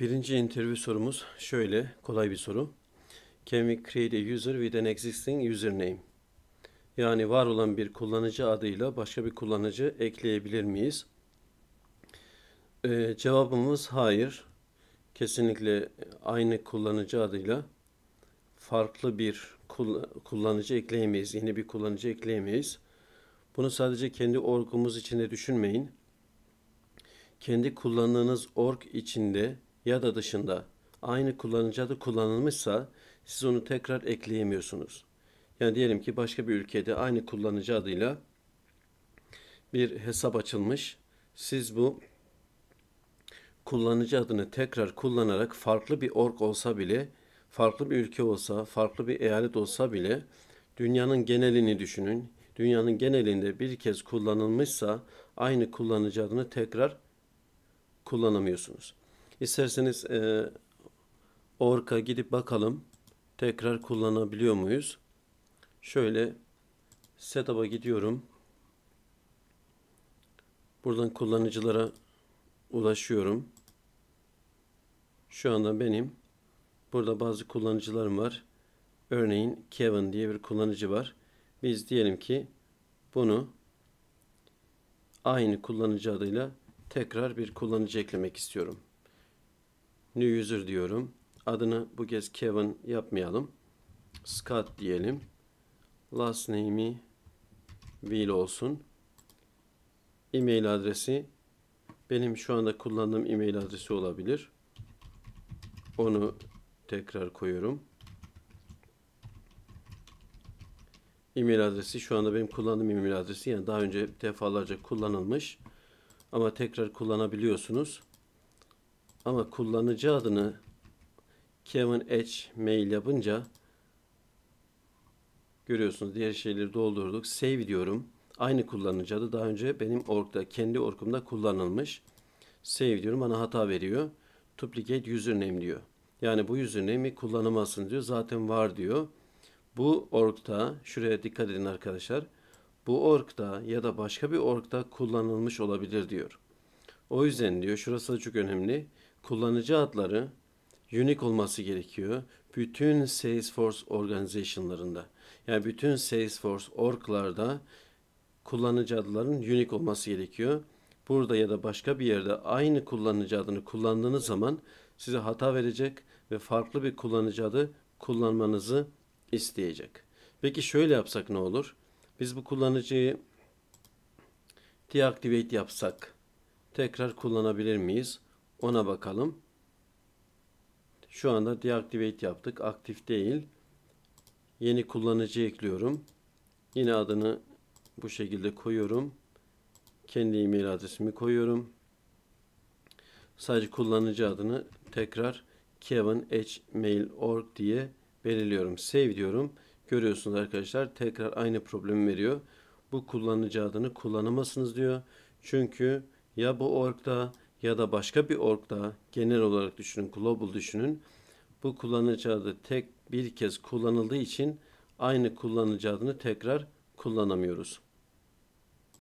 Birinci interview sorumuz şöyle, kolay bir soru. Can we create a user with an existing username? Yani var olan bir kullanıcı adıyla başka bir kullanıcı ekleyebilir miyiz? Ee, cevabımız hayır. Kesinlikle aynı kullanıcı adıyla farklı bir kullanıcı ekleyemeyiz. Yeni bir kullanıcı ekleyemeyiz. Bunu sadece kendi orgumuz içinde düşünmeyin. Kendi kullandığınız org içinde ya da dışında aynı kullanıcı adı kullanılmışsa siz onu tekrar ekleyemiyorsunuz. Yani diyelim ki başka bir ülkede aynı kullanıcı adıyla bir hesap açılmış. Siz bu kullanıcı adını tekrar kullanarak farklı bir org olsa bile, farklı bir ülke olsa, farklı bir eyalet olsa bile dünyanın genelini düşünün. Dünyanın genelinde bir kez kullanılmışsa aynı kullanıcı adını tekrar kullanamıyorsunuz. İsterseniz e, Orca gidip bakalım. Tekrar kullanabiliyor muyuz? Şöyle setup'a gidiyorum. Buradan kullanıcılara ulaşıyorum. Şu anda benim burada bazı kullanıcılarım var. Örneğin Kevin diye bir kullanıcı var. Biz diyelim ki bunu aynı kullanıcı adıyla tekrar bir kullanıcı eklemek istiyorum. New User diyorum. Adını bu kez Kevin yapmayalım. Scott diyelim. Last name'i Will olsun. E-mail adresi benim şu anda kullandığım e-mail adresi olabilir. Onu tekrar koyuyorum. E-mail adresi şu anda benim kullandığım e-mail adresi yani daha önce defalarca kullanılmış ama tekrar kullanabiliyorsunuz. Ama kullanıcı adını Kevin H mail yapınca görüyorsunuz diğer şeyleri doldurduk. Save diyorum. Aynı kullanıcı adı daha önce benim orkta kendi orkumda kullanılmış. Save diyorum bana hata veriyor. Duplicate username diyor. Yani bu username'i kullanamazsın diyor. Zaten var diyor. Bu orkta şuraya dikkat edin arkadaşlar. Bu orkta ya da başka bir orkta kullanılmış olabilir diyor. O yüzden diyor şurası da çok önemli kullanıcı adları unique olması gerekiyor. Bütün Salesforce organizasyonlarında yani bütün Salesforce org'larda kullanıcı adlarının unique olması gerekiyor. Burada ya da başka bir yerde aynı kullanıcı adını kullandığınız zaman size hata verecek ve farklı bir kullanıcı adı kullanmanızı isteyecek. Peki şöyle yapsak ne olur? Biz bu kullanıcıyı deactivate yapsak tekrar kullanabilir miyiz? Ona bakalım. Şu anda deactivate yaptık. Aktif değil. Yeni kullanıcı ekliyorum. Yine adını bu şekilde koyuyorum. Kendi email adresimi koyuyorum. Sadece kullanıcı adını tekrar kevinhmail.org diye belirliyorum. Save diyorum. Görüyorsunuz arkadaşlar tekrar aynı problemi veriyor. Bu kullanıcı adını kullanamazsınız diyor. Çünkü ya bu orgda ya da başka bir orgda genel olarak düşünün, global düşünün. Bu kullanıcı adı tek bir kez kullanıldığı için aynı kullanıcı adını tekrar kullanamıyoruz.